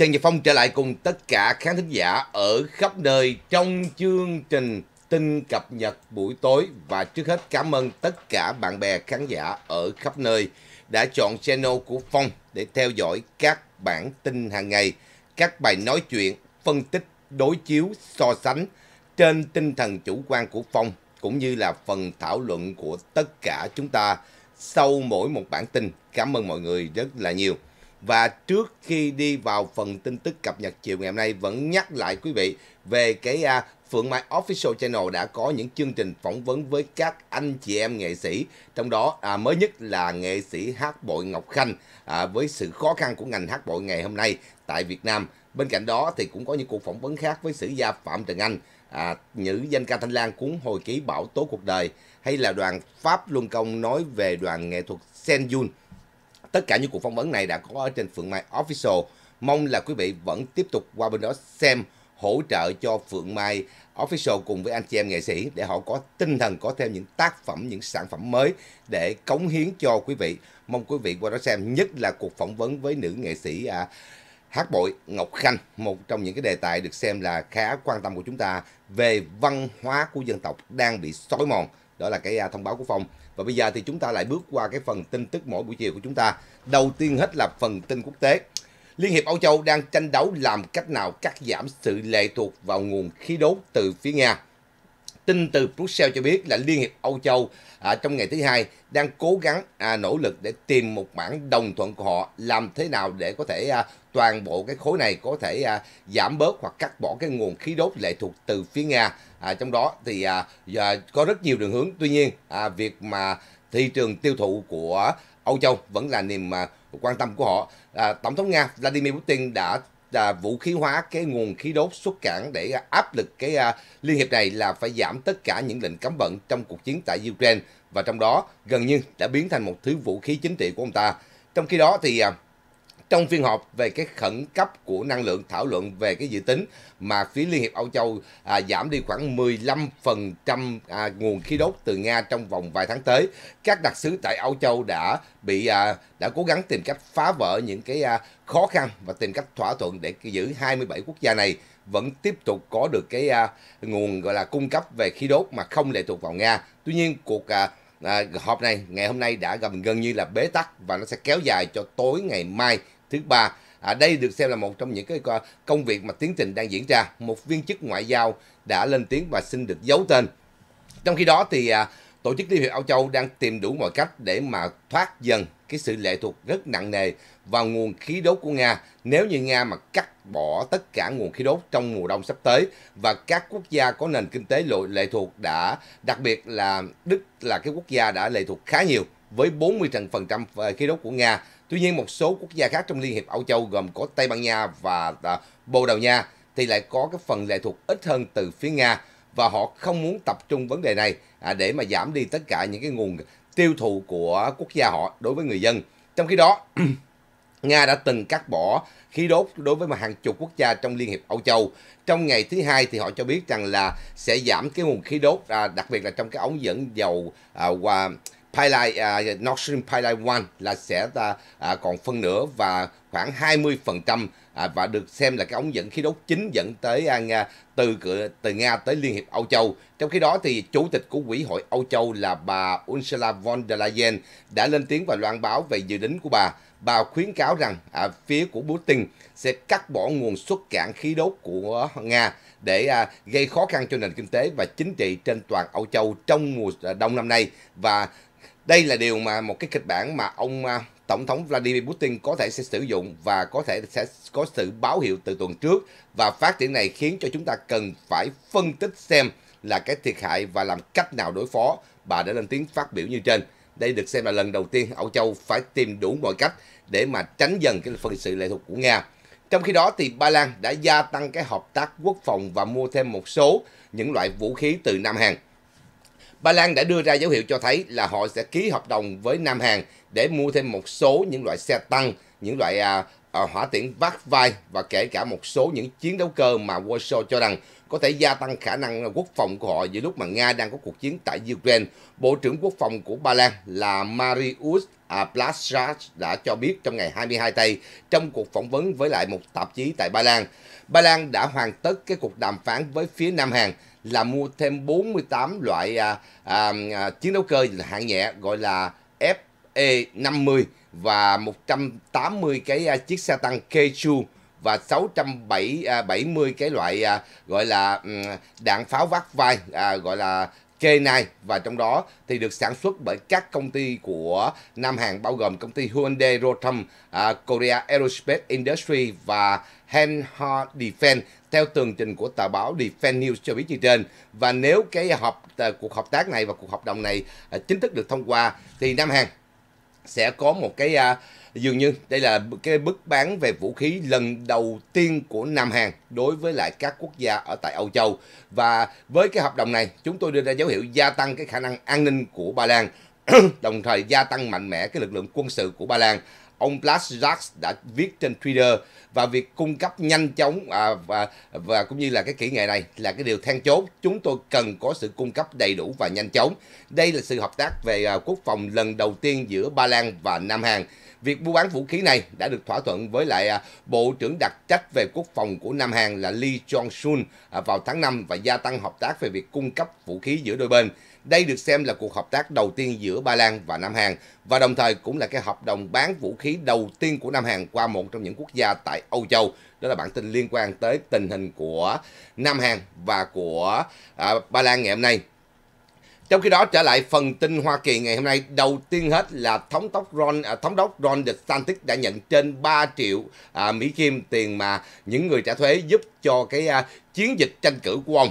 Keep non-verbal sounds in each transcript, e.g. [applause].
Trần Nhật Phong trở lại cùng tất cả khán thính giả ở khắp nơi trong chương trình tin cập nhật buổi tối và trước hết cảm ơn tất cả bạn bè khán giả ở khắp nơi đã chọn channel của Phong để theo dõi các bản tin hàng ngày, các bài nói chuyện, phân tích, đối chiếu, so sánh trên tinh thần chủ quan của Phong cũng như là phần thảo luận của tất cả chúng ta sau mỗi một bản tin. Cảm ơn mọi người rất là nhiều. Và trước khi đi vào phần tin tức cập nhật chiều ngày hôm nay vẫn nhắc lại quý vị về cái à, Phượng Mai Official Channel đã có những chương trình phỏng vấn với các anh chị em nghệ sĩ, trong đó à, mới nhất là nghệ sĩ hát bội Ngọc Khanh à, với sự khó khăn của ngành hát bội ngày hôm nay tại Việt Nam. Bên cạnh đó thì cũng có những cuộc phỏng vấn khác với sử gia Phạm Trần Anh, à, nữ danh ca Thanh Lan cuốn hồi ký bảo tố cuộc đời hay là đoàn Pháp Luân Công nói về đoàn nghệ thuật Senjun tất cả những cuộc phỏng vấn này đã có ở trên Phượng Mai Official. Mong là quý vị vẫn tiếp tục qua bên đó xem hỗ trợ cho Phượng Mai Official cùng với anh chị em nghệ sĩ để họ có tinh thần có thêm những tác phẩm, những sản phẩm mới để cống hiến cho quý vị. Mong quý vị qua đó xem nhất là cuộc phỏng vấn với nữ nghệ sĩ à, hát bội Ngọc Khanh, một trong những cái đề tài được xem là khá quan tâm của chúng ta về văn hóa của dân tộc đang bị xói mòn. Đó là cái à, thông báo của Phong. Và bây giờ thì chúng ta lại bước qua cái phần tin tức mỗi buổi chiều của chúng ta. Đầu tiên hết là phần tin quốc tế. Liên hiệp Âu Châu đang tranh đấu làm cách nào cắt giảm sự lệ thuộc vào nguồn khí đốt từ phía Nga. Tin từ Brussels cho biết là Liên hiệp Âu Châu à, trong ngày thứ hai đang cố gắng à, nỗ lực để tìm một bản đồng thuận của họ làm thế nào để có thể à, toàn bộ cái khối này có thể à, giảm bớt hoặc cắt bỏ cái nguồn khí đốt lệ thuộc từ phía Nga à, trong đó thì à, à, có rất nhiều đường hướng tuy nhiên à, việc mà thị trường tiêu thụ của Âu Châu vẫn là niềm à, quan tâm của họ à, tổng thống Nga Vladimir Putin đã à, vũ khí hóa cái nguồn khí đốt xuất cảng để à, áp lực cái à, liên hiệp này là phải giảm tất cả những lệnh cấm vận trong cuộc chiến tại Ukraine và trong đó gần như đã biến thành một thứ vũ khí chính trị của ông ta trong khi đó thì à, trong phiên họp về cái khẩn cấp của năng lượng thảo luận về cái dự tính mà phía Liên hiệp Âu Châu à, giảm đi khoảng 15% à, nguồn khí đốt từ Nga trong vòng vài tháng tới. Các đặc sứ tại Âu Châu đã bị à, đã cố gắng tìm cách phá vỡ những cái à, khó khăn và tìm cách thỏa thuận để giữ 27 quốc gia này vẫn tiếp tục có được cái à, nguồn gọi là cung cấp về khí đốt mà không lệ thuộc vào Nga. Tuy nhiên cuộc à, à, họp này ngày hôm nay đã gần gần như là bế tắc và nó sẽ kéo dài cho tối ngày mai thứ ba à, đây được xem là một trong những cái à, công việc mà tiến trình đang diễn ra một viên chức ngoại giao đã lên tiếng và xin được giấu tên trong khi đó thì à, tổ chức liên hiệp Âu Châu đang tìm đủ mọi cách để mà thoát dần cái sự lệ thuộc rất nặng nề vào nguồn khí đốt của Nga nếu như Nga mà cắt bỏ tất cả nguồn khí đốt trong mùa đông sắp tới và các quốc gia có nền kinh tế lội lệ thuộc đã đặc biệt là Đức là cái quốc gia đã lệ thuộc khá nhiều với 40% à, khí đốt của Nga Tuy nhiên một số quốc gia khác trong Liên hiệp Âu Châu gồm có Tây Ban Nha và à, Bồ Đào Nha thì lại có cái phần lệ thuộc ít hơn từ phía Nga và họ không muốn tập trung vấn đề này à, để mà giảm đi tất cả những cái nguồn tiêu thụ của quốc gia họ đối với người dân. Trong khi đó, [clears throat] Nga đã từng cắt bỏ khí đốt đối với hàng chục quốc gia trong Liên hiệp Âu Châu. Trong ngày thứ hai thì họ cho biết rằng là sẽ giảm cái nguồn khí đốt, à, đặc biệt là trong cái ống dẫn dầu à, qua Pilot uh, à, Nord Stream Pilot 1 là sẽ uh, uh, còn phân nửa và khoảng 20% uh, và được xem là cái ống dẫn khí đốt chính dẫn tới uh, Nga từ từ Nga tới Liên hiệp Âu Châu. Trong khi đó thì chủ tịch của Quỹ hội Âu Châu là bà Ursula von der Leyen đã lên tiếng và loan báo về dự định của bà. Bà khuyến cáo rằng à, phía của Putin sẽ cắt bỏ nguồn xuất cảng khí đốt của Nga để à, gây khó khăn cho nền kinh tế và chính trị trên toàn Âu Châu trong mùa đông năm nay và đây là điều mà một cái kịch bản mà ông à, Tổng thống Vladimir Putin có thể sẽ sử dụng và có thể sẽ có sự báo hiệu từ tuần trước và phát triển này khiến cho chúng ta cần phải phân tích xem là cái thiệt hại và làm cách nào đối phó. Bà đã lên tiếng phát biểu như trên. Đây được xem là lần đầu tiên Âu Châu phải tìm đủ mọi cách để mà tránh dần cái phần sự lệ thuộc của Nga. Trong khi đó thì Ba Lan đã gia tăng cái hợp tác quốc phòng và mua thêm một số những loại vũ khí từ Nam Hàn. Ba Lan đã đưa ra dấu hiệu cho thấy là họ sẽ ký hợp đồng với Nam Hàn để mua thêm một số những loại xe tăng, những loại à, à, hỏa tiễn vác vai và kể cả một số những chiến đấu cơ mà Warsaw cho rằng có thể gia tăng khả năng quốc phòng của họ giữa lúc mà Nga đang có cuộc chiến tại Ukraine. Bộ trưởng Quốc phòng của Ba Lan là Mariusz Blaszczak đã cho biết trong ngày 22 tây trong cuộc phỏng vấn với lại một tạp chí tại Ba Lan. Ba Lan đã hoàn tất cái cuộc đàm phán với phía Nam Hàn là mua thêm 48 loại à, à, à, chiến đấu cơ hạng nhẹ gọi là FE50 và 180 cái à, chiếc xe tăng Keiju và 670 à, cái loại à, gọi là ừ, đạn pháo vác vai à, gọi là K9 và trong đó thì được sản xuất bởi các công ty của Nam Hàn bao gồm công ty Hyundai Rotem, uh, à, Korea Aerospace Industry và Hanwha Defense theo tường trình của tờ báo The Defend News cho biết như trên và nếu cái họp ờ, cuộc hợp tác này và cuộc hợp đồng này ờ, chính thức được thông qua thì Nam Hàn sẽ có một cái uh, dường như đây là cái bức bán về vũ khí lần đầu tiên của Nam Hàn đối với lại các quốc gia ở tại Âu Châu và với cái hợp đồng này chúng tôi đưa ra dấu hiệu gia tăng cái khả năng an ninh của Ba Lan [clears throat] đồng thời gia tăng mạnh mẽ cái lực lượng quân sự của Ba Lan ông Blas đã viết trên Twitter và việc cung cấp nhanh chóng à, và và cũng như là cái kỹ nghệ này là cái điều then chốt chúng tôi cần có sự cung cấp đầy đủ và nhanh chóng đây là sự hợp tác về à, quốc phòng lần đầu tiên giữa Ba Lan và Nam Hàn việc mua bán vũ khí này đã được thỏa thuận với lại à, bộ trưởng đặc trách về quốc phòng của Nam Hàn là Lee Jong Sun à, vào tháng 5 và gia tăng hợp tác về việc cung cấp vũ khí giữa đôi bên đây được xem là cuộc hợp tác đầu tiên giữa Ba Lan và Nam Hàn và đồng thời cũng là cái hợp đồng bán vũ khí đầu tiên của Nam Hàn qua một trong những quốc gia tại Âu Châu. Đó là bản tin liên quan tới tình hình của Nam Hàn và của à, Ba Lan ngày hôm nay. Trong khi đó trở lại phần tin Hoa Kỳ ngày hôm nay, đầu tiên hết là thống đốc Ron à, thống đốc Ron DeSantis đã nhận trên 3 triệu à, Mỹ kim tiền mà những người trả thuế giúp cho cái à, chiến dịch tranh cử của ông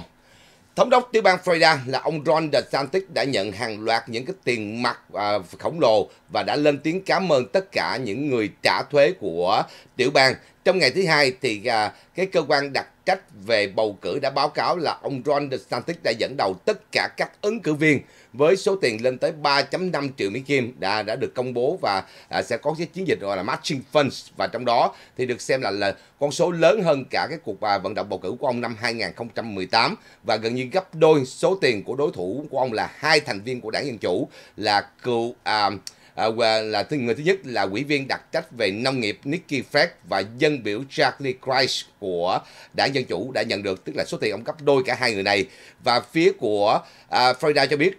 Thống đốc tiểu bang Florida là ông Ron DeSantis đã nhận hàng loạt những cái tiền mặt à, khổng lồ và đã lên tiếng cảm ơn tất cả những người trả thuế của tiểu bang trong ngày thứ hai thì à, cái cơ quan đặc trách về bầu cử đã báo cáo là ông Ron DeSantis đã dẫn đầu tất cả các ứng cử viên với số tiền lên tới 3.5 triệu Mỹ Kim đã đã được công bố và à, sẽ có cái chiến dịch gọi là matching funds và trong đó thì được xem là là con số lớn hơn cả cái cuộc à, vận động bầu cử của ông năm 2018 và gần như gấp đôi số tiền của đối thủ của ông là hai thành viên của đảng Dân chủ là cựu à, à, là người thứ nhất là quỹ viên đặc trách về nông nghiệp Nicky Fred và dân biểu Charlie Christ của đảng Dân Chủ đã nhận được tức là số tiền ông cấp đôi cả hai người này và phía của à, Florida cho biết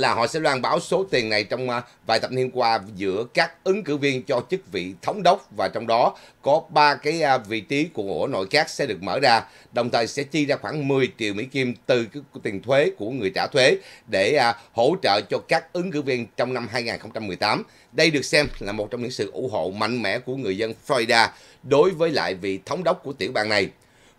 là họ sẽ loan báo số tiền này trong à, vài thập niên qua giữa các ứng cử viên cho chức vị thống đốc và trong đó có ba cái à, vị trí của ổ nội các sẽ được mở ra, đồng thời sẽ chi ra khoảng 10 triệu Mỹ Kim từ cái tiền thuế của người trả thuế để à, hỗ trợ cho các ứng cử viên trong năm 2018. Đây được xem là một trong những sự ủng hộ mạnh mẽ của người dân Florida đối với lại vị thống đốc của tiểu bang này.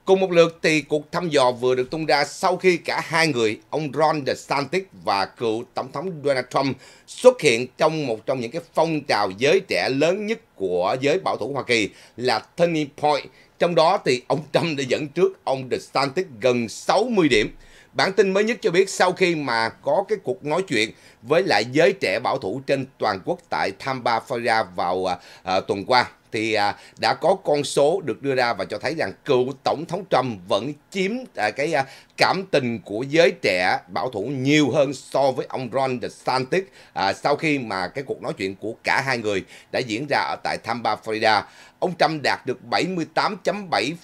Cùng một lượt thì cuộc thăm dò vừa được tung ra sau khi cả hai người, ông Ron DeSantis và cựu Tổng thống Donald Trump xuất hiện trong một trong những cái phong trào giới trẻ lớn nhất của giới bảo thủ Hoa Kỳ là Turning Point. Trong đó thì ông Trump đã dẫn trước ông DeSantis gần 60 điểm. Bản tin mới nhất cho biết sau khi mà có cái cuộc nói chuyện với lại giới trẻ bảo thủ trên toàn quốc tại Tampa, Florida vào à, à tuần qua thì à, đã có con số được đưa ra và cho thấy rằng cựu tổng thống Trump vẫn chiếm à, cái à, cảm tình của giới trẻ bảo thủ nhiều hơn so với ông Ron DeSantis sau khi mà cái cuộc nói chuyện của cả hai người đã diễn ra ở tại Tampa, Florida. Ông Trump đạt được 78.7%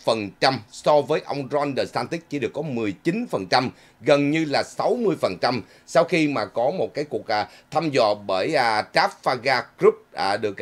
so với ông Ron DeSantis chỉ được có 19%, gần như là 60% sau khi mà có một cái cuộc thăm dò bởi à, Trafalgar Group được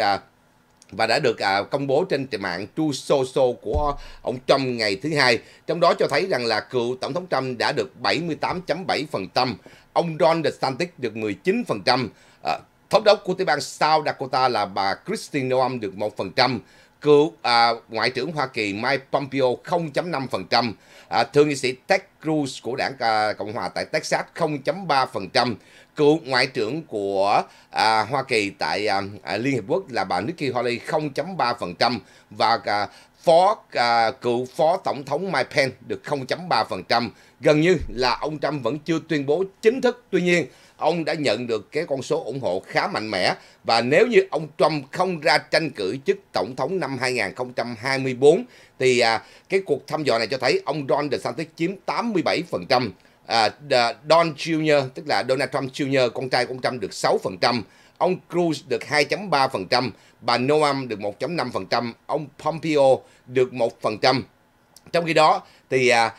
và đã được à, công bố trên mạng True Social của ông Trump ngày thứ hai. Trong đó cho thấy rằng là cựu Tổng thống Trump đã được 78.7%, ông Ron DeSantis được 19%, à, ờ, thống đốc của tiểu bang South Dakota là bà Christine Noam được 1%, cựu à, Ngoại trưởng Hoa Kỳ Mike Pompeo 0.5%, à, Thượng nghị sĩ Ted Cruz của đảng à, Cộng hòa tại Texas 0.3%, cựu Ngoại trưởng của à, Hoa Kỳ tại à, à Liên Hiệp Quốc là bà Nikki Haley 0.3% và à, phó à, cựu phó tổng thống Mike Pence được 0.3%. Gần như là ông Trump vẫn chưa tuyên bố chính thức. Tuy nhiên, ông đã nhận được cái con số ủng hộ khá mạnh mẽ và nếu như ông Trump không ra tranh cử chức tổng thống năm 2024 thì à, cái cuộc thăm dò này cho thấy ông Ron DeSantis chiếm 87%, à, Don Jr. tức là Donald Trump Jr. con trai của ông Trump được 6%, ông Cruz được 2.3%, bà Noam được 1.5%, ông Pompeo được 1%. Trong khi đó thì à,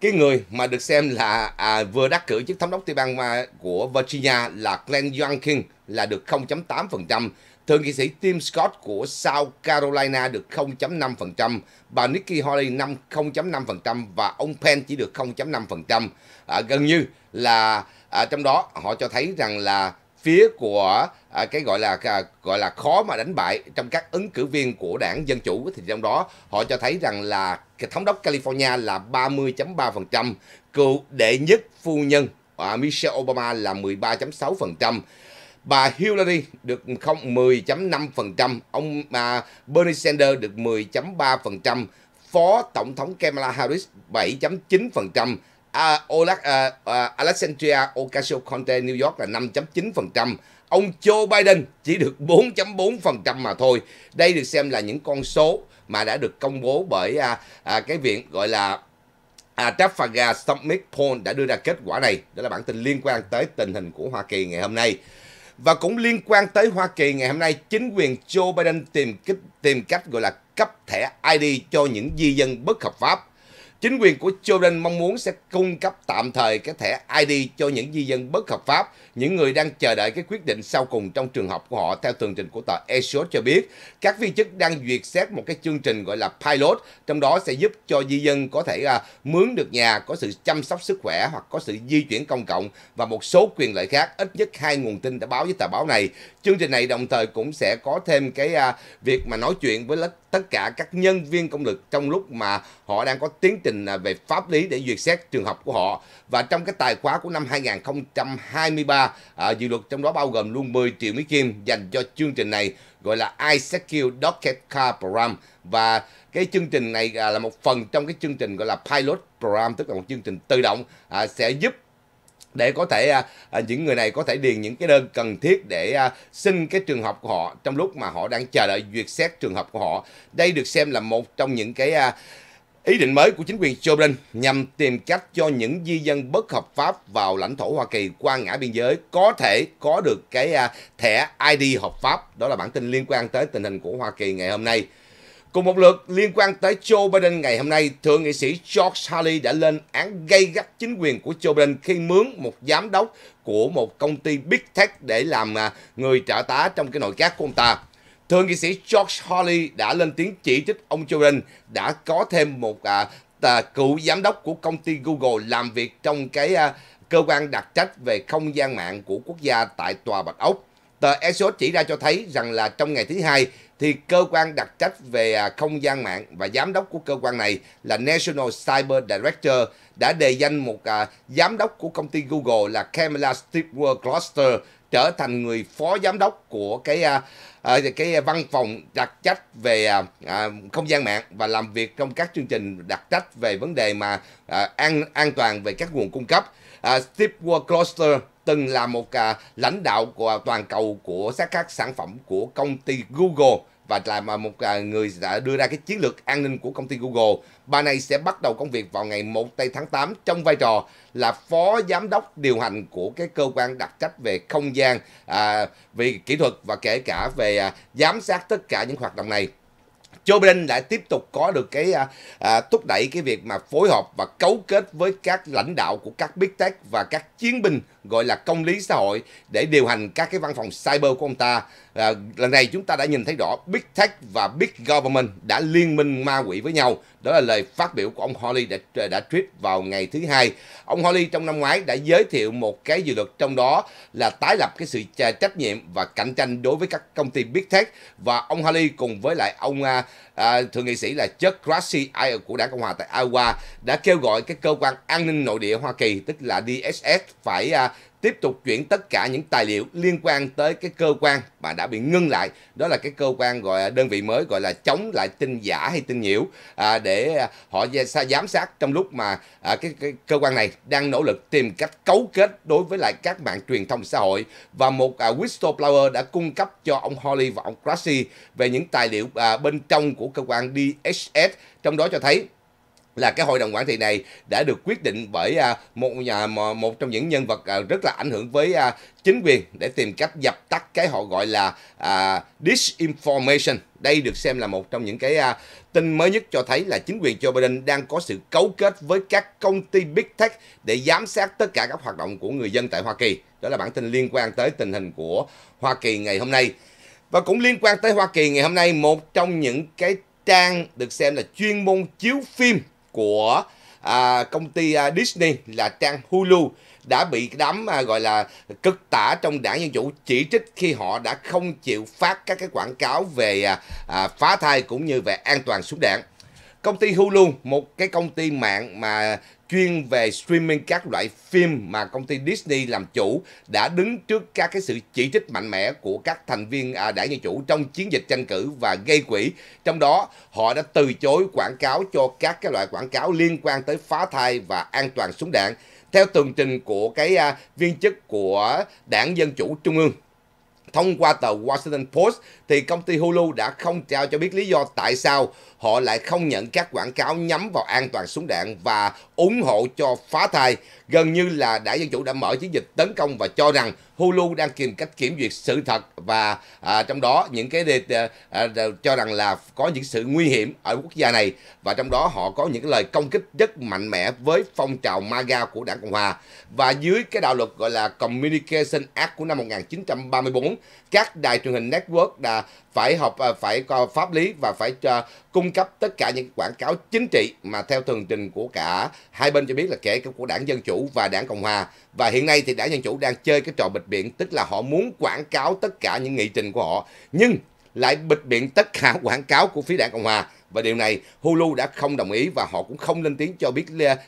cái người mà được xem là à, vừa đắc cử chức thống đốc tiểu bang của Virginia là Glenn Youngkin là được 0.8%, thượng nghị sĩ Tim Scott của South Carolina được 0.5%, bà Nikki Haley 5 0.5% và ông Pence chỉ được 0.5%. À, gần như là à, trong đó họ cho thấy rằng là phía của à, cái gọi là à, gọi là khó mà đánh bại trong các ứng cử viên của đảng dân chủ thì trong đó họ cho thấy rằng là thống đốc California là 30.3%, cựu đệ nhất phu nhân à, Michelle Obama là 13.6%. Bà Hillary được không 10.5%, ông à, Bernie Sanders được 10.3%, phó tổng thống Kamala Harris 7.9%, à, Ola, à, à, Alexandria Ocasio-Cortez New York là 5.9%. Ông Joe Biden chỉ được 4.4% mà thôi. Đây được xem là những con số mà đã được công bố bởi à, à, cái viện gọi là à, Trafalgar Summit Poll đã đưa ra kết quả này. Đó là bản tin liên quan tới tình hình của Hoa Kỳ ngày hôm nay. Và cũng liên quan tới Hoa Kỳ ngày hôm nay, chính quyền Joe Biden tìm, tìm cách gọi là cấp thẻ ID cho những di dân bất hợp pháp Chính quyền của Jordan mong muốn sẽ cung cấp tạm thời cái thẻ ID cho những di dân bất hợp pháp, những người đang chờ đợi cái quyết định sau cùng trong trường học của họ. Theo tường trình của tờ Axios cho biết, các viên chức đang duyệt xét một cái chương trình gọi là pilot, trong đó sẽ giúp cho di dân có thể à, mướn được nhà, có sự chăm sóc sức khỏe hoặc có sự di chuyển công cộng và một số quyền lợi khác. Ít nhất hai nguồn tin đã báo với tờ báo này. Chương trình này đồng thời cũng sẽ có thêm cái à, việc mà nói chuyện với tất cả các nhân viên công lực trong lúc mà họ đang có tiến trình trình à, về pháp lý để duyệt xét trường hợp của họ. Và trong cái tài khoá của năm 2023, à, dự luật trong đó bao gồm luôn 10 triệu Mỹ Kim dành cho chương trình này gọi là ISEQ Docket Car Program và cái chương trình này à, là một phần trong cái chương trình gọi là Pilot Program tức là một chương trình tự động à, sẽ giúp để có thể à, à, những người này có thể điền những cái đơn cần thiết để à, xin cái trường hợp của họ trong lúc mà họ đang chờ đợi duyệt xét trường hợp của họ. Đây được xem là một trong những cái à, Ý định mới của chính quyền Joe Biden nhằm tìm cách cho những di dân bất hợp pháp vào lãnh thổ Hoa Kỳ qua ngã biên giới có thể có được cái à, thẻ ID hợp pháp. Đó là bản tin liên quan tới tình hình của Hoa Kỳ ngày hôm nay. Cùng một lượt liên quan tới Joe Biden ngày hôm nay, Thượng nghị sĩ George Hurley đã lên án gây gắt chính quyền của Joe Biden khi mướn một giám đốc của một công ty Big Tech để làm à, người trợ tá trong cái nội các của ông ta. Thượng nghị sĩ George Hawley đã lên tiếng chỉ trích ông Jordan đã có thêm một à, à, cựu giám đốc của công ty Google làm việc trong cái à, cơ quan đặc trách về không gian mạng của quốc gia tại Tòa Bạch Ốc. Tờ Axios chỉ ra cho thấy rằng là trong ngày thứ hai thì cơ quan đặc trách về à, không gian mạng và giám đốc của cơ quan này là National Cyber Director đã đề danh một à, giám đốc của công ty Google là Camilla Stewart Gloucester trở thành người phó giám đốc của cái à, à, cái văn phòng đặc trách về à, không gian mạng và làm việc trong các chương trình đặc trách về vấn đề mà an an toàn về các nguồn cung cấp. Steve Closter từng là một lãnh đạo của toàn cầu của các sản phẩm của công ty Google và là một à, người đã đưa ra cái chiến lược an ninh của công ty Google. Bà này sẽ bắt đầu công việc vào ngày 1 tây tháng 8 trong vai trò là phó giám đốc điều hành của cái cơ quan đặc trách về không gian, à, về kỹ thuật và kể cả về à, giám sát tất cả những hoạt động này. Joe Biden lại tiếp tục có được cái à, à, thúc đẩy cái việc mà phối hợp và cấu kết với các lãnh đạo của các big tech và các chiến binh gọi là công lý xã hội để điều hành các cái văn phòng cyber của ông ta. À, lần này chúng ta đã nhìn thấy rõ Big Tech và Big Government đã liên minh ma quỷ với nhau. Đó là lời phát biểu của ông Holly đã, đã tweet vào ngày thứ hai. Ông Holly trong năm ngoái đã giới thiệu một cái dự luật trong đó là tái lập cái sự trách nhiệm và cạnh tranh đối với các công ty Big Tech và ông Holly cùng với lại ông uh, à, thượng nghị sĩ là Chuck Grassley của đảng Cộng hòa tại Iowa đã kêu gọi các cơ quan an ninh nội địa Hoa Kỳ tức là DSS phải à, tiếp tục chuyển tất cả những tài liệu liên quan tới cái cơ quan mà đã bị ngưng lại đó là cái cơ quan gọi đơn vị mới gọi là chống lại tin giả hay tin nhiễu à, để họ giám sát trong lúc mà à, cái, cái cơ quan này đang nỗ lực tìm cách cấu kết đối với lại các mạng truyền thông xã hội và một à, whistleblower đã cung cấp cho ông Holly và ông Grassi về những tài liệu à, bên trong của cơ quan DHS trong đó cho thấy là cái hội đồng quản trị này đã được quyết định bởi à, một nhà một trong những nhân vật à, rất là ảnh hưởng với à, chính quyền để tìm cách dập tắt cái họ gọi là disinformation. Đây được xem là một trong những cái tin mới nhất cho thấy là chính quyền Joe Biden đang có sự cấu kết với các công ty big tech để giám sát tất cả các hoạt động của người dân tại Hoa Kỳ. Đó là bản tin liên quan tới tình hình của Hoa Kỳ ngày hôm nay. Và cũng liên quan tới Hoa Kỳ ngày hôm nay, một trong những cái trang được xem là chuyên môn chiếu phim của à, công ty à, Disney là trang Hulu đã bị đám à, gọi là cực tả trong đảng Dân Chủ chỉ trích khi họ đã không chịu phát các cái quảng cáo về à, à, phá thai cũng như về an toàn súng đạn. Công ty Hulu, một cái công ty mạng mà chuyên về streaming các loại phim mà công ty Disney làm chủ đã đứng trước các cái sự chỉ trích mạnh mẽ của các thành viên à, đảng dân chủ trong chiến dịch tranh cử và gây quỹ. Trong đó, họ đã từ chối quảng cáo cho các cái loại quảng cáo liên quan tới phá thai và an toàn súng đạn theo tường trình của cái à, viên chức của đảng Dân Chủ Trung ương. Thông qua tờ Washington Post thì công ty Hulu đã không trao cho biết lý do tại sao họ lại không nhận các quảng cáo nhắm vào an toàn súng đạn và ủng hộ cho phá thai. Gần như là đảng dân chủ đã mở chiến dịch tấn công và cho rằng Hulu đang tìm cách kiểm duyệt sự thật và à, trong đó những cái đề, à, à cho rằng là có những sự nguy hiểm ở quốc gia này và trong đó họ có những lời công kích rất mạnh mẽ với phong trào MAGA của đảng Cộng Hòa và dưới cái đạo luật gọi là Communication Act của năm 1934 các đài truyền hình network đã phải học à, phải có pháp lý và phải cho à, cung cấp tất cả những quảng cáo chính trị mà theo tường trình của cả hai bên cho biết là kể cả của đảng Dân Chủ và đảng Cộng Hòa. Và hiện nay thì đảng Dân Chủ đang chơi cái trò bịch biện, tức là họ muốn quảng cáo tất cả những nghị trình của họ, nhưng lại bịch biện tất cả [laughs] quảng cáo của phía đảng Cộng Hòa. Và điều này Hulu đã không đồng ý và họ cũng không lên tiếng cho biết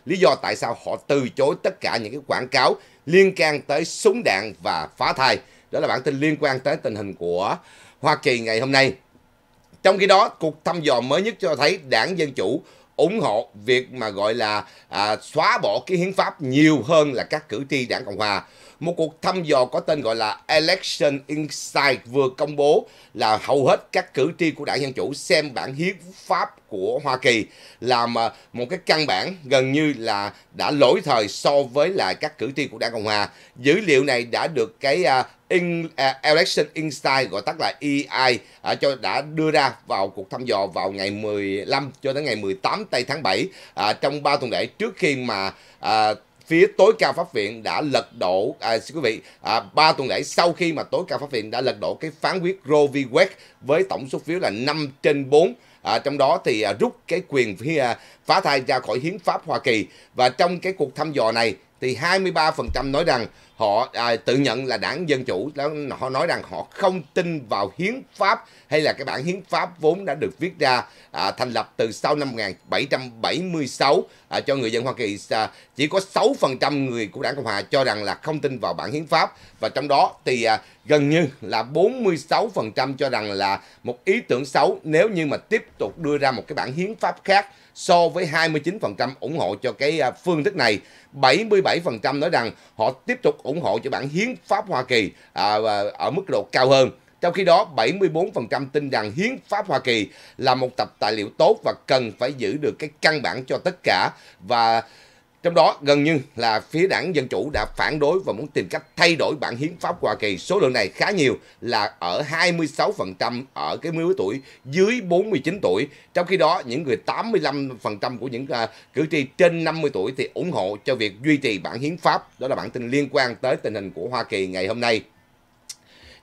lý do tại sao họ từ chối tất cả những cái quảng cáo liên can tới súng đạn và phá thai. Đó là bản tin liên quan tới tình hình của Hoa Kỳ ngày hôm nay. Trong khi đó, cuộc thăm dò mới nhất cho thấy đảng Dân Chủ ủng hộ việc mà gọi là à, xóa bỏ cái hiến pháp nhiều hơn là các cử tri đảng Cộng Hòa. Một cuộc thăm dò có tên gọi là Election Insight vừa công bố là hầu hết các cử tri của đảng Dân Chủ xem bản hiến pháp của Hoa Kỳ là à, một cái căn bản gần như là đã lỗi thời so với lại các cử tri của đảng Cộng Hòa. Dữ liệu này đã được cái à, In, uh, Election Insight gọi tắt là EI uh, à, cho đã đưa ra vào cuộc thăm dò vào ngày 15 cho đến ngày 18 tây tháng 7 uh, à, trong 3 tuần lễ trước khi mà uh, phía tối cao pháp viện đã lật đổ à, xin quý vị à, 3 tuần lễ sau khi mà tối cao pháp viện đã lật đổ cái phán quyết Roe v Wade với tổng số phiếu là 5 trên 4 À, trong đó thì à, rút cái quyền à, phá thai ra khỏi hiến pháp Hoa Kỳ và trong cái cuộc thăm dò này thì 23% nói rằng họ à, tự nhận là đảng dân chủ đó họ nói rằng họ không tin vào hiến pháp hay là cái bản hiến pháp vốn đã được viết ra à, thành lập từ sau năm 1776 à, cho người dân Hoa Kỳ à, chỉ có 6% người của đảng Cộng hòa cho rằng là không tin vào bản hiến pháp và trong đó thì à, gần như là 46% cho rằng là một ý tưởng xấu nếu như mà tiếp tục đưa ra một cái bản hiến pháp khác so với 29% ủng hộ cho cái à, phương thức này. 77% nói rằng họ tiếp tục ủng hộ cho bản hiến pháp Hoa Kỳ à, ở mức độ cao hơn. Trong khi đó, 74% tin rằng hiến pháp Hoa Kỳ là một tập tài liệu tốt và cần phải giữ được cái căn bản cho tất cả và trong đó, gần như là phía đảng Dân Chủ đã phản đối và muốn tìm cách thay đổi bản hiến pháp Hoa Kỳ. Số lượng này khá nhiều là ở 26% ở cái lứa tuổi dưới 49 tuổi. Trong khi đó, những người 85% của những à, cử tri trên 50 tuổi thì ủng hộ cho việc duy trì bản hiến pháp. Đó là bản tin liên quan tới tình hình của Hoa Kỳ ngày hôm nay.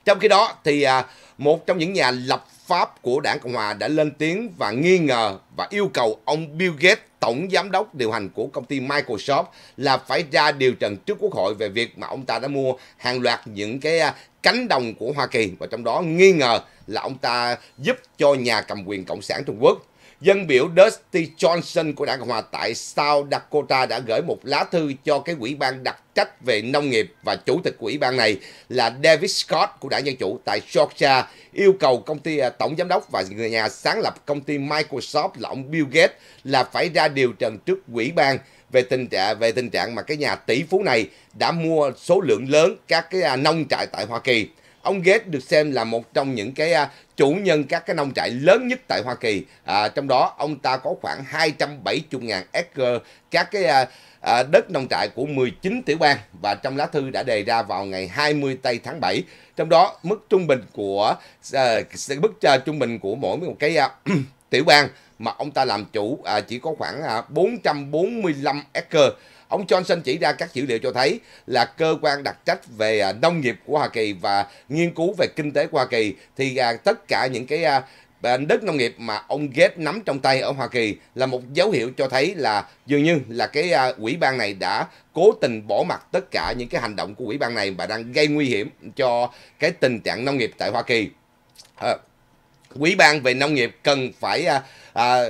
Trong khi đó, thì à, một trong những nhà lập Pháp của đảng Cộng Hòa đã lên tiếng và nghi ngờ và yêu cầu ông Bill Gates, tổng giám đốc điều hành của công ty Microsoft là phải ra điều trần trước Quốc hội về việc mà ông ta đã mua hàng loạt những cái à, cánh đồng của Hoa Kỳ và trong đó nghi ngờ là ông ta giúp cho nhà cầm quyền Cộng sản Trung Quốc. Dân biểu Dusty Johnson của đảng Cộng Hòa tại South Dakota đã gửi một lá thư cho cái quỹ ban đặc trách về nông nghiệp và chủ tịch quỹ ban này là David Scott của đảng Dân Chủ tại Georgia yêu cầu công ty à, tổng giám đốc và người nhà sáng lập công ty Microsoft là ông Bill Gates là phải ra điều trần trước quỹ ban về tình trạng về tình trạng mà cái nhà tỷ phú này đã mua số lượng lớn các cái à, nông trại tại Hoa Kỳ Ông Gates được xem là một trong những cái à, chủ nhân các cái nông trại lớn nhất tại Hoa Kỳ. À, trong đó ông ta có khoảng 270.000 acre các cái à, à, đất nông trại của 19 tiểu bang và trong lá thư đã đề ra vào ngày 20 tây tháng 7. Trong đó mức trung bình của à, mức à, trung bình của mỗi một cái à, [clears throat] tiểu bang mà ông ta làm chủ à, chỉ có khoảng à, 445 acre Ông Johnson chỉ ra các dữ liệu cho thấy là cơ quan đặc trách về à, nông nghiệp của Hoa Kỳ và nghiên cứu về kinh tế của Hoa Kỳ thì à, tất cả những cái à, đất nông nghiệp mà ông Gates nắm trong tay ở Hoa Kỳ là một dấu hiệu cho thấy là dường như là cái quỹ ban này đã cố tình bỏ mặt tất cả những cái hành động của quỹ ban này và đang gây nguy hiểm cho cái tình trạng nông nghiệp tại Hoa Kỳ. Ờ, quỹ ban về nông nghiệp cần phải à, à,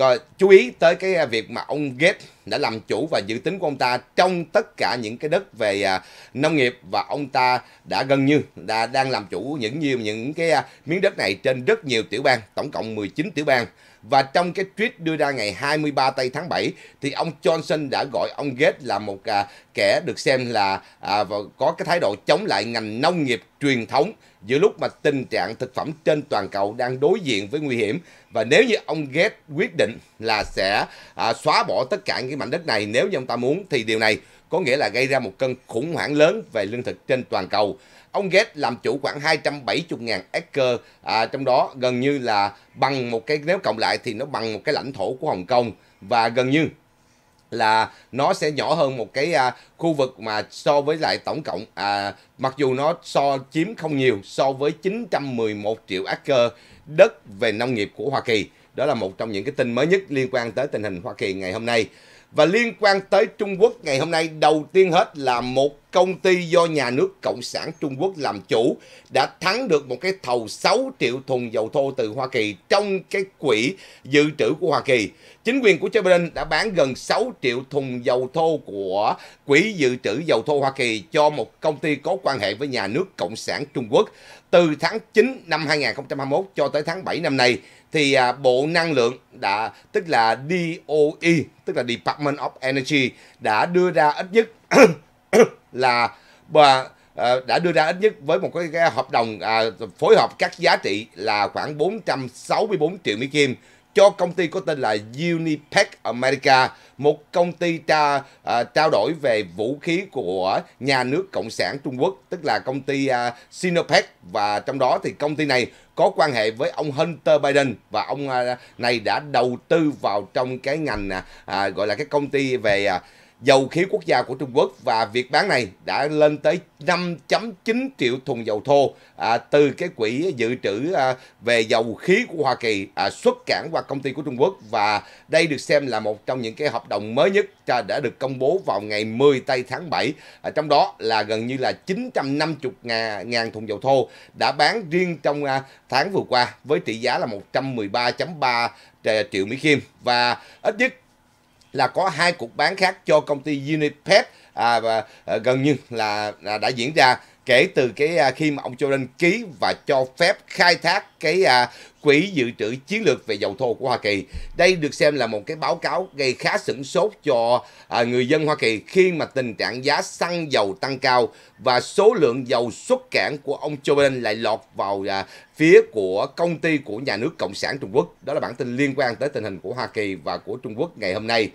rồi, chú ý tới cái à, việc mà ông Gates đã làm chủ và dự tính của ông ta trong tất cả những cái đất về à, nông nghiệp và ông ta đã gần như đã đang làm chủ những nhiều những cái à, miếng đất này trên rất nhiều tiểu bang, tổng cộng 19 tiểu bang. Và trong cái tweet đưa ra ngày 23 tây tháng 7 thì ông Johnson đã gọi ông Gates là một à, kẻ được xem là à, có cái thái độ chống lại ngành nông nghiệp truyền thống giữa lúc mà tình trạng thực phẩm trên toàn cầu đang đối diện với nguy hiểm và nếu như ông Gates quyết định là sẽ à, xóa bỏ tất cả những mảnh đất này nếu như ông ta muốn thì điều này có nghĩa là gây ra một cơn khủng hoảng lớn về lương thực trên toàn cầu Ông Gates làm chủ khoảng 270.000 acre, à, trong đó gần như là bằng một cái nếu cộng lại thì nó bằng một cái lãnh thổ của Hồng Kông và gần như là nó sẽ nhỏ hơn một cái à, khu vực mà so với lại tổng cộng à, mặc dù nó so chiếm không nhiều so với 911 triệu acre đất về nông nghiệp của Hoa Kỳ. Đó là một trong những cái tin mới nhất liên quan tới tình hình Hoa Kỳ ngày hôm nay. Và liên quan tới Trung Quốc ngày hôm nay đầu tiên hết là một công ty do nhà nước Cộng sản Trung Quốc làm chủ đã thắng được một cái thầu 6 triệu thùng dầu thô từ Hoa Kỳ trong cái quỹ dự trữ của Hoa Kỳ. Chính quyền của Joe Biden đã bán gần 6 triệu thùng dầu thô của quỹ dự trữ dầu thô Hoa Kỳ cho một công ty có quan hệ với nhà nước Cộng sản Trung Quốc từ tháng 9 năm 2021 cho tới tháng 7 năm nay thì à, Bộ Năng lượng đã tức là DOE, tức là Department of Energy đã đưa ra ít nhất [coughs] là và à, đã đưa ra ít nhất với một cái, cái hợp đồng à, phối hợp các giá trị là khoảng 464 triệu Mỹ Kim cho công ty có tên là Unipec America, một công ty tra, à, trao đổi về vũ khí của nhà nước Cộng sản Trung Quốc, tức là công ty à, Sinopec và trong đó thì công ty này có quan hệ với ông Hunter Biden và ông à, này đã đầu tư vào trong cái ngành à, à gọi là cái công ty về à, dầu khí quốc gia của Trung Quốc và việc bán này đã lên tới 5.9 triệu thùng dầu thô à, từ cái quỹ dự trữ à, về dầu khí của Hoa Kỳ à, xuất cảng qua công ty của Trung Quốc và đây được xem là một trong những cái hợp đồng mới nhất đã được công bố vào ngày 10 tây tháng 7 à, trong đó là gần như là 950 ngàn, ngàn thùng dầu thô đã bán riêng trong à, tháng vừa qua với trị giá là 113.3 à, triệu Mỹ Kim và ít nhất là có hai cuộc bán khác cho công ty Unipet à, và à, gần như là, là đã diễn ra kể từ cái à, khi mà ông Jordan ký và cho phép khai thác cái à, quỹ dự trữ chiến lược về dầu thô của Hoa Kỳ. Đây được xem là một cái báo cáo gây khá sửng sốt cho à, người dân Hoa Kỳ khi mà tình trạng giá xăng dầu tăng cao và số lượng dầu xuất cảng của ông Joe Biden lại lọt vào à, phía của công ty của nhà nước Cộng sản Trung Quốc. Đó là bản tin liên quan tới tình hình của Hoa Kỳ và của Trung Quốc ngày hôm nay.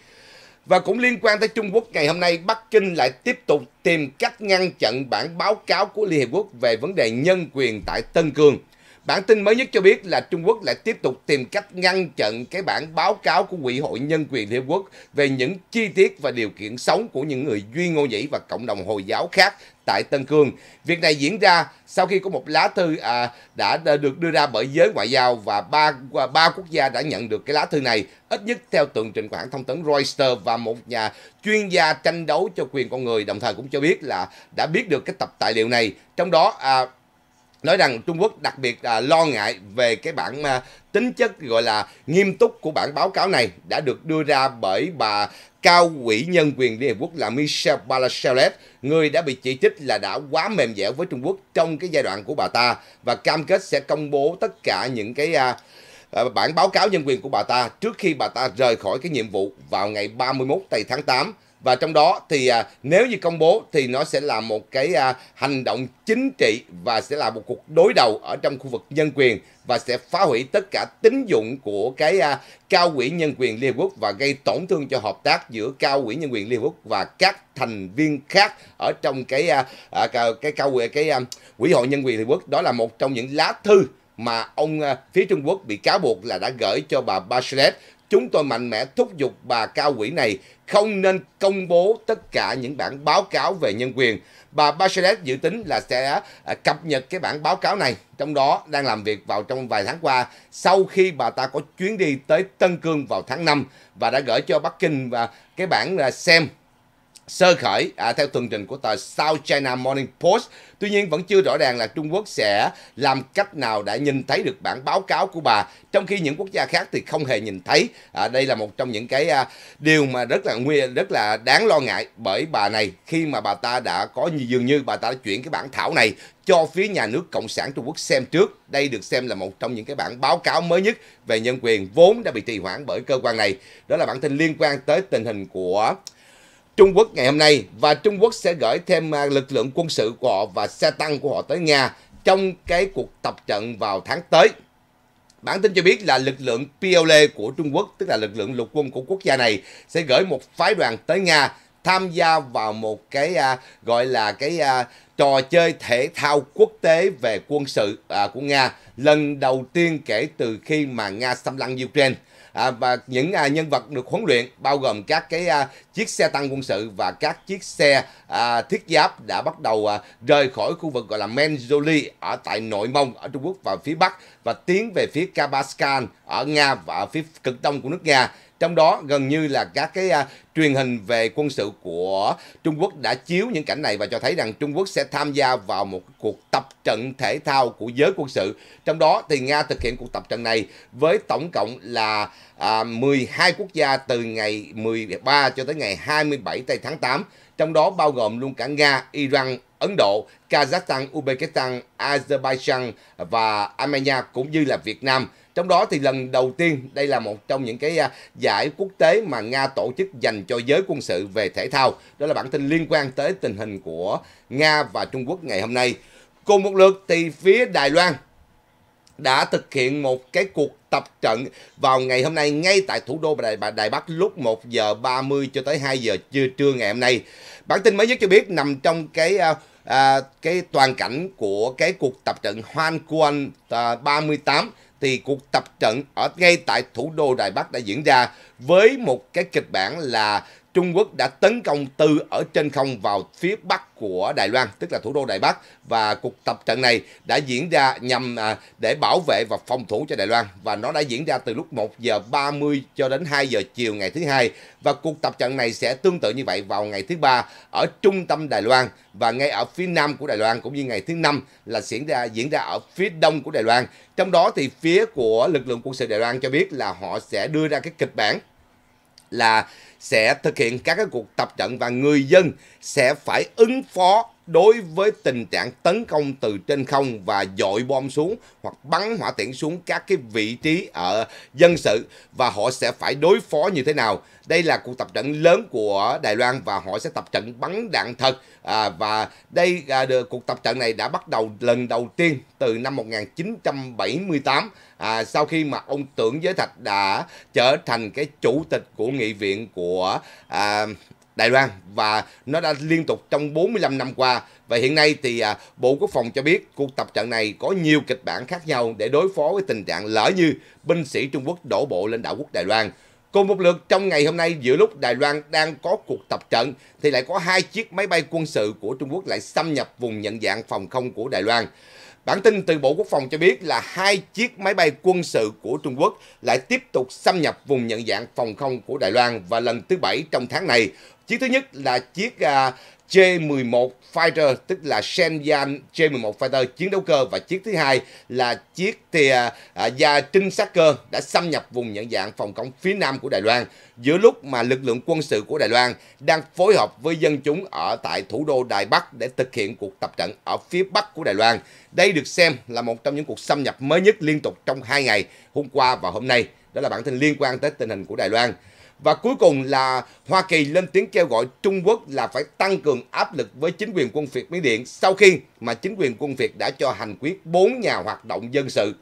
Và cũng liên quan tới Trung Quốc ngày hôm nay, Bắc Kinh lại tiếp tục tìm cách ngăn chặn bản báo cáo của Liên Hiệp Quốc về vấn đề nhân quyền tại Tân Cương. Bản tin mới nhất cho biết là Trung Quốc lại tiếp tục tìm cách ngăn chặn cái bản báo cáo của Quỹ hội Nhân quyền Liên Hợp Quốc về những chi tiết và điều kiện sống của những người Duy Ngô Nhĩ và cộng đồng Hồi giáo khác tại Tân Cương. Việc này diễn ra sau khi có một lá thư à, đã được đưa ra bởi giới ngoại giao và ba ba quốc gia đã nhận được cái lá thư này, ít nhất theo tường trình của hãng thông tấn Reuters và một nhà chuyên gia tranh đấu cho quyền con người đồng thời cũng cho biết là đã biết được cái tập tài liệu này, trong đó à, nói rằng Trung Quốc đặc biệt à, lo ngại về cái bản à, tính chất gọi là nghiêm túc của bản báo cáo này đã được đưa ra bởi bà cao quỹ nhân quyền Liên Hợp Quốc là Michelle Bachelet, người đã bị chỉ trích là đã quá mềm dẻo với Trung Quốc trong cái giai đoạn của bà ta và cam kết sẽ công bố tất cả những cái à, à bản báo cáo nhân quyền của bà ta trước khi bà ta rời khỏi cái nhiệm vụ vào ngày 31 tây tháng 8 và trong đó thì à, nếu như công bố thì nó sẽ là một cái à, hành động chính trị và sẽ là một cuộc đối đầu ở trong khu vực nhân quyền và sẽ phá hủy tất cả tín dụng của cái à, cao quỹ nhân quyền Liên Hợp Quốc và gây tổn thương cho hợp tác giữa cao quỹ nhân quyền Liên Hợp Quốc và các thành viên khác ở trong cái à, à, cái cao quỹ cái à, quỹ hội nhân quyền Liên Hợp Quốc đó là một trong những lá thư mà ông à, phía Trung Quốc bị cáo buộc là đã gửi cho bà Bachelet chúng tôi mạnh mẽ thúc giục bà cao quỹ này không nên công bố tất cả những bản báo cáo về nhân quyền. Bà Bachelet dự tính là sẽ à, cập nhật cái bản báo cáo này, trong đó đang làm việc vào trong vài tháng qua sau khi bà ta có chuyến đi tới Tân Cương vào tháng 5 và đã gửi cho Bắc Kinh và cái bản à, xem sơ khởi à, theo tường trình của tờ South China Morning Post. Tuy nhiên vẫn chưa rõ ràng là Trung Quốc sẽ làm cách nào đã nhìn thấy được bản báo cáo của bà, trong khi những quốc gia khác thì không hề nhìn thấy. À, đây là một trong những cái à, điều mà rất là nguy rất là đáng lo ngại bởi bà này khi mà bà ta đã có dường như bà ta đã chuyển cái bản thảo này cho phía nhà nước Cộng sản Trung Quốc xem trước. Đây được xem là một trong những cái bản báo cáo mới nhất về nhân quyền vốn đã bị trì hoãn bởi cơ quan này. Đó là bản tin liên quan tới tình hình của Trung Quốc ngày hôm nay và Trung Quốc sẽ gửi thêm à, lực lượng quân sự của họ và xe tăng của họ tới Nga trong cái cuộc tập trận vào tháng tới. Bản tin cho biết là lực lượng PLA của Trung Quốc, tức là lực lượng lục quân của quốc gia này, sẽ gửi một phái đoàn tới Nga tham gia vào một cái à, gọi là cái à, trò chơi thể thao quốc tế về quân sự à, của Nga lần đầu tiên kể từ khi mà Nga xâm lăng Ukraine à, và những à, nhân vật được huấn luyện bao gồm các cái à, chiếc xe tăng quân sự và các chiếc xe à, thiết giáp đã bắt đầu à, rời khỏi khu vực gọi là Menzoli ở tại nội mông ở Trung Quốc và phía bắc và tiến về phía Kabaskan ở Nga và ở phía cực đông của nước Nga trong đó gần như là các cái à, truyền hình về quân sự của Trung Quốc đã chiếu những cảnh này và cho thấy rằng Trung Quốc sẽ tham gia vào một cuộc tập trận thể thao của giới quân sự. Trong đó thì Nga thực hiện cuộc tập trận này với tổng cộng là à, 12 quốc gia từ ngày 13 cho tới ngày 27 tây tháng 8, trong đó bao gồm luôn cả Nga, Iran, Ấn Độ, Kazakhstan, Uzbekistan, Azerbaijan và Armenia cũng như là Việt Nam. Trong đó thì lần đầu tiên đây là một trong những cái à, giải quốc tế mà Nga tổ chức dành cho giới quân sự về thể thao. Đó là bản tin liên quan tới tình hình của Nga và Trung Quốc ngày hôm nay. Cùng một lượt thì phía Đài Loan đã thực hiện một cái cuộc tập trận vào ngày hôm nay ngay tại thủ đô Đài, Đài Bắc lúc 1 giờ 30 cho tới 2 giờ trưa trưa ngày hôm nay. Bản tin mới nhất cho biết nằm trong cái à, à cái toàn cảnh của cái cuộc tập trận Hoan Quan à, 38 thì cuộc tập trận ở ngay tại thủ đô Đài Bắc đã diễn ra với một cái kịch bản là Trung Quốc đã tấn công từ ở trên không vào phía bắc của Đài Loan, tức là thủ đô Đài Bắc và cuộc tập trận này đã diễn ra nhằm à, để bảo vệ và phòng thủ cho Đài Loan và nó đã diễn ra từ lúc 1 giờ 30 cho đến 2 giờ chiều ngày thứ hai và cuộc tập trận này sẽ tương tự như vậy vào ngày thứ ba ở trung tâm Đài Loan và ngay ở phía nam của Đài Loan cũng như ngày thứ năm là diễn ra diễn ra ở phía đông của Đài Loan. Trong đó thì phía của lực lượng quân sự Đài Loan cho biết là họ sẽ đưa ra cái kịch bản là sẽ thực hiện các cái cuộc tập trận và người dân sẽ phải ứng phó đối với tình trạng tấn công từ trên không và dội bom xuống hoặc bắn hỏa tiễn xuống các cái vị trí ở dân sự và họ sẽ phải đối phó như thế nào. Đây là cuộc tập trận lớn của Đài Loan và họ sẽ tập trận bắn đạn thật à, và đây à, được, cuộc tập trận này đã bắt đầu lần đầu tiên từ năm 1978 à, sau khi mà ông Tưởng Giới Thạch đã trở thành cái chủ tịch của nghị viện của à, Đài Loan và nó đã liên tục trong 45 năm qua và hiện nay thì à, Bộ Quốc phòng cho biết cuộc tập trận này có nhiều kịch bản khác nhau để đối phó với tình trạng lỡ như binh sĩ Trung Quốc đổ bộ lên đảo quốc Đài Loan. Cùng một lượt trong ngày hôm nay giữa lúc Đài Loan đang có cuộc tập trận thì lại có hai chiếc máy bay quân sự của Trung Quốc lại xâm nhập vùng nhận dạng phòng không của Đài Loan. Bản tin từ Bộ Quốc phòng cho biết là hai chiếc máy bay quân sự của Trung Quốc lại tiếp tục xâm nhập vùng nhận dạng phòng không của Đài Loan và lần thứ bảy trong tháng này, Chiếc thứ nhất là chiếc à, J11 Fighter tức là Shenyang J11 Fighter chiến đấu cơ và chiếc thứ hai là chiếc thì à, à trinh sát cơ đã xâm nhập vùng nhận dạng phòng cống phía nam của Đài Loan giữa lúc mà lực lượng quân sự của Đài Loan đang phối hợp với dân chúng ở tại thủ đô Đài Bắc để thực hiện cuộc tập trận ở phía bắc của Đài Loan. Đây được xem là một trong những cuộc xâm nhập mới nhất liên tục trong hai ngày hôm qua và hôm nay. Đó là bản tin liên quan tới tình hình của Đài Loan. Và cuối cùng là Hoa Kỳ lên tiếng kêu gọi Trung Quốc là phải tăng cường áp lực với chính quyền quân Việt Miến Điện sau khi mà chính quyền quân Việt đã cho hành quyết 4 nhà hoạt động dân sự.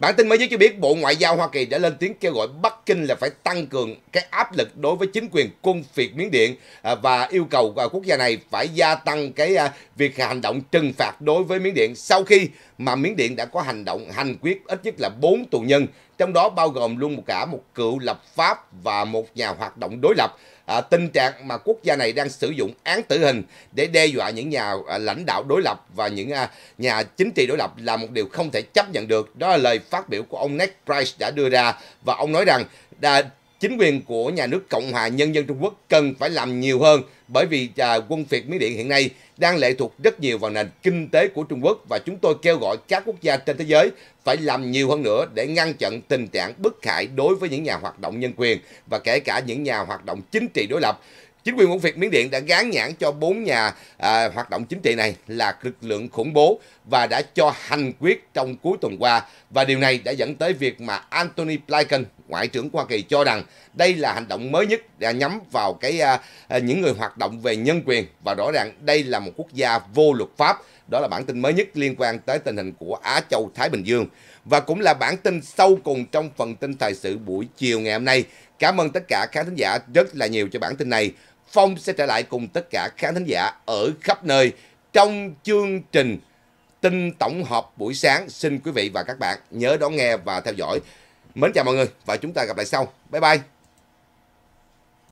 Bản tin mới dưới cho biết Bộ Ngoại giao Hoa Kỳ đã lên tiếng kêu gọi Bắc Kinh là phải tăng cường cái áp lực đối với chính quyền quân phiệt Miến Điện à, và yêu cầu à, quốc gia này phải gia tăng cái à, việc hành động trừng phạt đối với Miến Điện sau khi mà Miến Điện đã có hành động hành quyết ít nhất là 4 tù nhân trong đó bao gồm luôn một cả một cựu lập pháp và một nhà hoạt động đối lập. À, tình trạng mà quốc gia này đang sử dụng án tử hình để đe dọa những nhà à, lãnh đạo đối lập và những à, nhà chính trị đối lập là một điều không thể chấp nhận được. Đó là lời phát biểu của ông Ned Price đã đưa ra và ông nói rằng đã à, chính quyền của nhà nước Cộng hòa Nhân dân Trung Quốc cần phải làm nhiều hơn bởi vì à, quân phiệt Mỹ Điện hiện nay đang lệ thuộc rất nhiều vào nền kinh tế của Trung Quốc và chúng tôi kêu gọi các quốc gia trên thế giới phải làm nhiều hơn nữa để ngăn chặn tình trạng bất khải đối với những nhà hoạt động nhân quyền và kể cả những nhà hoạt động chính trị đối lập. Chính quyền Quốc Việt Miến Điện đã gán nhãn cho bốn nhà à, hoạt động chính trị này là lực lượng khủng bố và đã cho hành quyết trong cuối tuần qua. Và điều này đã dẫn tới việc mà Anthony Blinken, Ngoại trưởng Hoa Kỳ cho rằng đây là hành động mới nhất đã nhắm vào cái à, à những người hoạt động về nhân quyền và rõ ràng đây là một quốc gia vô luật pháp. Đó là bản tin mới nhất liên quan tới tình hình của Á Châu Thái Bình Dương và cũng là bản tin sâu cùng trong phần tin tài sự buổi chiều ngày hôm nay. Cảm ơn tất cả khán thính giả rất là nhiều cho bản tin này. Phong sẽ trở lại cùng tất cả khán thính giả ở khắp nơi trong chương trình tin tổng hợp buổi sáng. Xin quý vị và các bạn nhớ đón nghe và theo dõi. Mến chào mọi người và chúng ta gặp lại sau. Bye bye.